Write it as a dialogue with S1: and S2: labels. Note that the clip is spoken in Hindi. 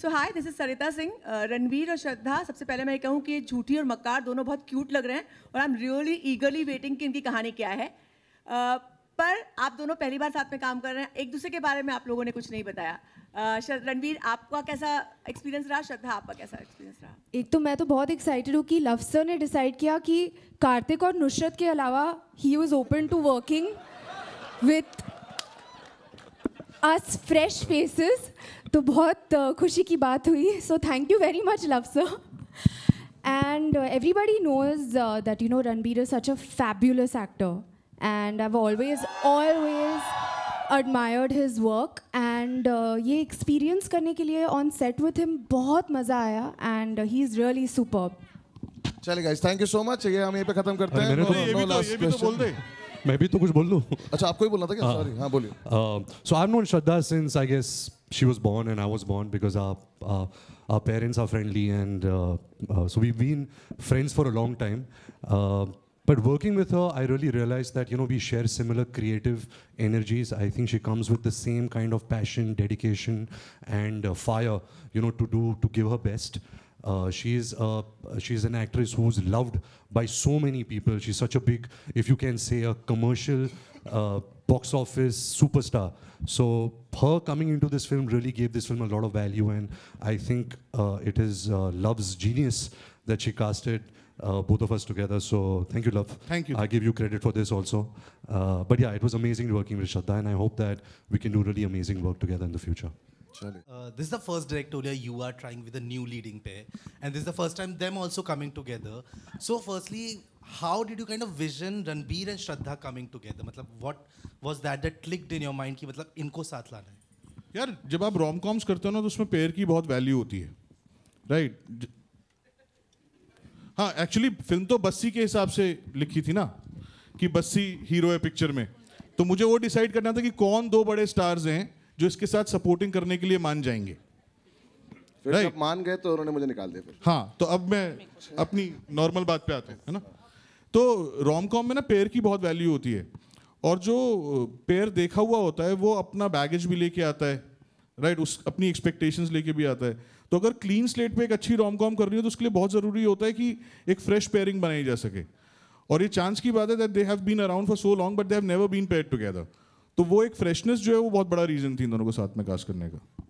S1: So hi this is Sarita Singh Ranveer और श्रद्धा सबसे पहले मैं ये कहूँ कि झूठी और मक्कार दोनों बहुत क्यूट लग रहे हैं और I am really eagerly waiting कि इनकी कहानी क्या है uh, पर आप दोनों पहली बार साथ में काम कर रहे हैं एक दूसरे के बारे में आप लोगों ने कुछ नहीं बताया रणवीर uh, आपका कैसा एक्सपीरियंस रहा श्रद्धा आपका कैसा एक्सपीरियंस रहा एक तो मैं तो बहुत एक्साइटेड हूँ कि लव सर ने डिसाइड किया कि कार्तिक और नुसरत के अलावा he was open to working with us fresh faces तो बहुत खुशी की बात हुई so thank you very much love sir and everybody knows that you know Ranbir is such a fabulous actor and I always always admired his work and ये एक्सपीरियंस करने के लिए ऑन सेट विथ हिम बहुत मजा आया and he is really super
S2: चलिए guys thank you so much ये हम यहीं पे खत्म करते हैं तो, तो, तो बोल
S3: मैं भी तो कुछ बोल लूं
S2: अच्छा आपको ही बोलना था क्या सॉरी हाँ। हां
S3: बोलिए so I am known Shraddha since I guess she was born and I was born because our our, our parents are friendly and uh, uh, so we've been friends for a long time. Uh, but working with her, I really realized that you know we share similar creative energies. I think she comes with the same kind of passion, dedication, and uh, fire, you know, to do to give her best. Uh, she's, uh, she's an actress who's loved by so many people. She's such a big, if you can say, a commercial uh, box office superstar. So her coming into this film really gave this film a lot of value, and I think uh, it is uh, Love's genius that she casted. Uh, both of us together. So thank you, love. Thank you. I give you credit for this also. Uh, but yeah, it was amazing working with Shraddha, and I hope that we can do really amazing work together in the future. Charlie. Uh, this is the first directorial you are trying with a new leading pair, and this is the first time them also coming together. So, firstly, how did you kind of vision Ranbir and Shraddha coming together? मतलब what was that that clicked in your mind कि मतलब इनको साथ लाना है?
S2: यार जब आप रोम कॉम्स करते हो ना तो उसमें पेयर की बहुत वैल्यू होती है राइट right? हाँ एक्चुअली फिल्म तो बस्सी के हिसाब से लिखी थी ना कि बस्सी हीरो है पिक्चर में तो मुझे वो डिसाइड करना था कि कौन दो बड़े स्टार्स हैं जो इसके साथ सपोर्टिंग करने के लिए मान जाएंगे फिर right? जब मान गए तो उन्होंने मुझे निकाल दिया फिर हाँ तो अब मैं अपनी नॉर्मल बात पे आते हैं है ना तो रोम कॉम में ना पेयर की बहुत वैल्यू होती है और जो पेयर देखा हुआ होता है वो अपना बैगेज भी लेके आता है राइट right? उस अपनी एक्सपेक्टेशंस लेके भी आता है तो अगर क्लीन स्लेट पे एक अच्छी रोम कॉम कर रही हो तो उसके लिए बहुत ज़रूरी होता है कि एक फ्रेश पेयरिंग बनाई जा सके और ये चांस की बात है that they have been around for so long but they have never been pair together तो वो एक फ्रेशनेस जो है वो बहुत बड़ा रीज़न थी इन दोनों को साथ में कास्ट करने का